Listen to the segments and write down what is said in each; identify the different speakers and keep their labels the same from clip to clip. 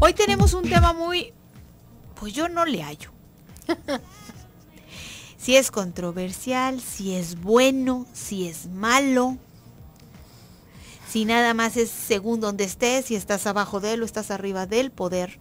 Speaker 1: Hoy tenemos un tema muy, pues yo no le hallo. si es controversial, si es bueno, si es malo, si nada más es según donde estés, si estás abajo de él o estás arriba del poder,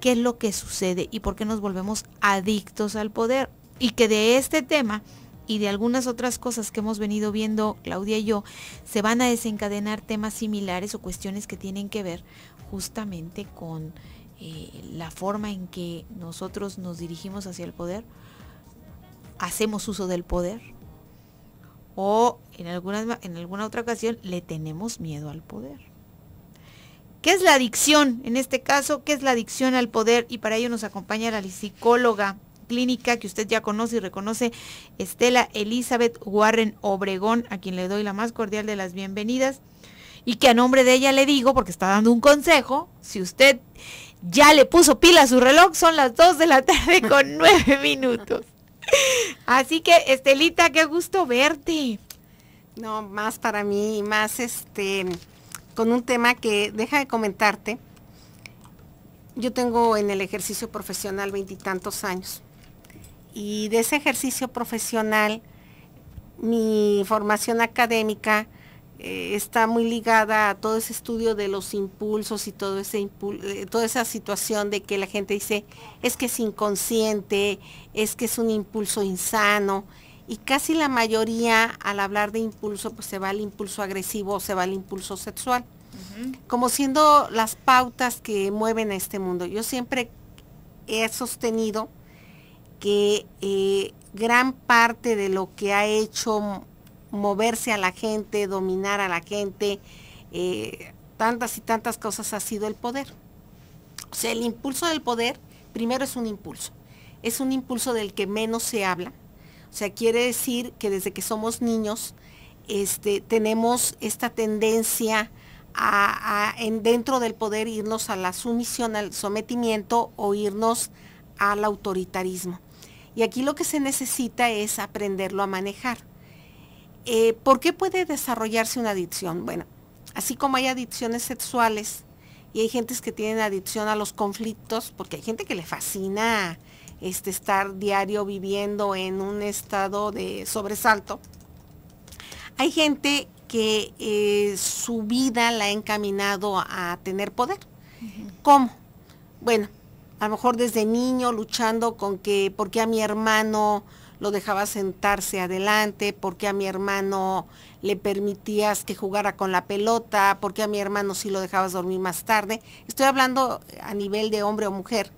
Speaker 1: qué es lo que sucede y por qué nos volvemos adictos al poder. Y que de este tema y de algunas otras cosas que hemos venido viendo Claudia y yo, se van a desencadenar temas similares o cuestiones que tienen que ver justamente con eh, la forma en que nosotros nos dirigimos hacia el poder, hacemos uso del poder o en, algunas, en alguna otra ocasión le tenemos miedo al poder. ¿Qué es la adicción? En este caso, ¿qué es la adicción al poder? Y para ello nos acompaña la psicóloga clínica que usted ya conoce y reconoce, Estela Elizabeth Warren Obregón, a quien le doy la más cordial de las bienvenidas. Y que a nombre de ella le digo, porque está dando un consejo, si usted ya le puso pila a su reloj, son las 2 de la tarde
Speaker 2: con 9 minutos. Así que, Estelita, qué gusto verte. No, más para mí, más este, con un tema que deja de comentarte. Yo tengo en el ejercicio profesional veintitantos años y de ese ejercicio profesional, mi formación académica eh, está muy ligada a todo ese estudio de los impulsos y todo ese eh, toda esa situación de que la gente dice, es que es inconsciente, es que es un impulso insano. Y casi la mayoría al hablar de impulso, pues se va al impulso agresivo se va al impulso sexual, como siendo las pautas que mueven a este mundo. Yo siempre he sostenido que eh, gran parte de lo que ha hecho moverse a la gente, dominar a la gente, eh, tantas y tantas cosas ha sido el poder. O sea, el impulso del poder, primero es un impulso, es un impulso del que menos se habla. O sea, quiere decir que desde que somos niños este, tenemos esta tendencia a, a en, dentro del poder irnos a la sumisión, al sometimiento o irnos al autoritarismo. Y aquí lo que se necesita es aprenderlo a manejar. Eh, ¿Por qué puede desarrollarse una adicción? Bueno, así como hay adicciones sexuales y hay gentes que tienen adicción a los conflictos, porque hay gente que le fascina este, estar diario viviendo en un estado de sobresalto, hay gente que eh, su vida la ha encaminado a tener poder. ¿Cómo? Bueno, a lo mejor desde niño luchando con que, ¿por qué a mi hermano lo dejaba sentarse adelante? ¿Por qué a mi hermano le permitías que jugara con la pelota? ¿Por qué a mi hermano sí lo dejabas dormir más tarde? Estoy hablando a nivel de hombre o mujer.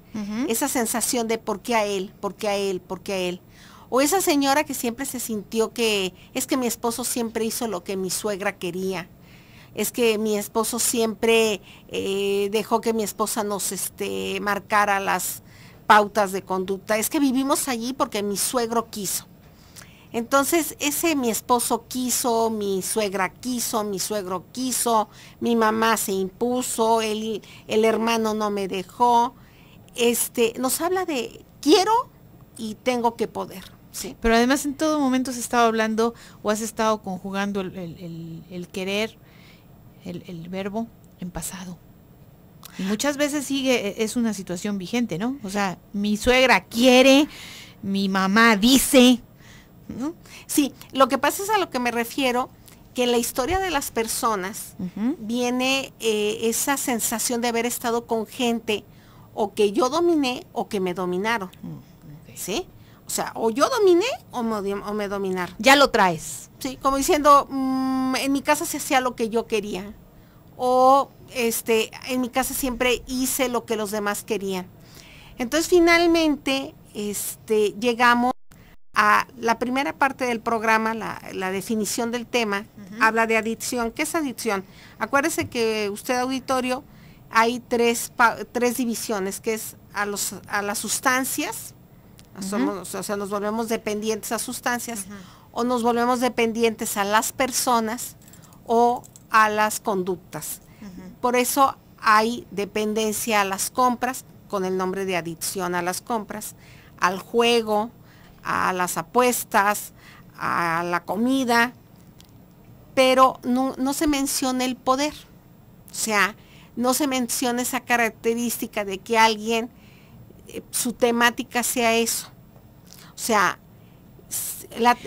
Speaker 2: Esa sensación de ¿por qué a él? ¿Por qué a él? ¿Por qué a él? O esa señora que siempre se sintió que es que mi esposo siempre hizo lo que mi suegra quería es que mi esposo siempre eh, dejó que mi esposa nos este, marcara las pautas de conducta. Es que vivimos allí porque mi suegro quiso. Entonces, ese mi esposo quiso, mi suegra quiso, mi suegro quiso, mi mamá se impuso, el, el hermano no me dejó. Este, nos habla de quiero y tengo que poder. Sí.
Speaker 1: Pero además en todo momento has estado hablando o has estado conjugando el querer el, verbo en pasado. Y muchas veces sigue, e, es una situación vigente, ¿no? O sea, mi suegra quiere, mi mamá dice.
Speaker 2: Sí, lo que pasa es a lo que me refiero, que en la historia de las personas viene eh, esa sensación de haber estado con gente o que yo dominé o que me dominaron. Mm, ¿Sí? O sea, o yo dominé o me, dominaron. Ya lo traes. Sí, como diciendo, mm, en mi casa se hacía lo que yo quería o este, en mi casa siempre hice lo que los demás querían. Entonces finalmente este, llegamos a la primera parte del programa, la, definición del tema, habla de adicción. ¿Qué es adicción? Acuérdese que usted auditorio, hay tres, divisiones, que es a, los, a las sustancias, o sea, nos volvemos dependientes a sustancias, o nos volvemos dependientes a las personas, o a las conductas. Por eso hay dependencia a las compras, con el nombre de adicción a las compras, al juego, a las apuestas, a la comida, pero no, se menciona el poder. O sea, no se menciona esa característica de que alguien, eh, su temática sea eso. O sea,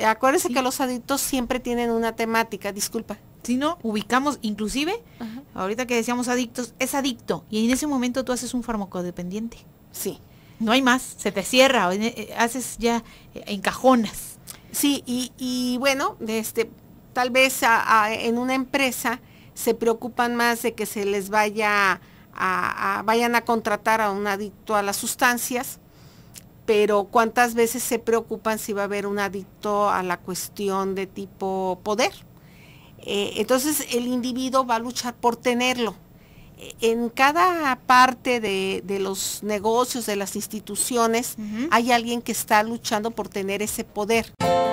Speaker 2: acuérdense que los adictos siempre tienen una temática, disculpa no, ubicamos inclusive, ahorita que decíamos adictos,
Speaker 1: es adicto y en ese momento tú haces un farmacodependiente. Sí. No hay más, se te cierra, eh, eh,
Speaker 2: haces ya eh, encajonas. Sí, y, bueno, este, tal vez en una empresa se preocupan más de que se les vaya a, vayan a contratar a un adicto a las sustancias, pero cuántas veces se preocupan si va a haber un adicto a la cuestión de tipo poder. Eh, entonces el individuo va a luchar por tenerlo. En cada parte de, los negocios, de las instituciones, hay alguien que está luchando por tener ese poder.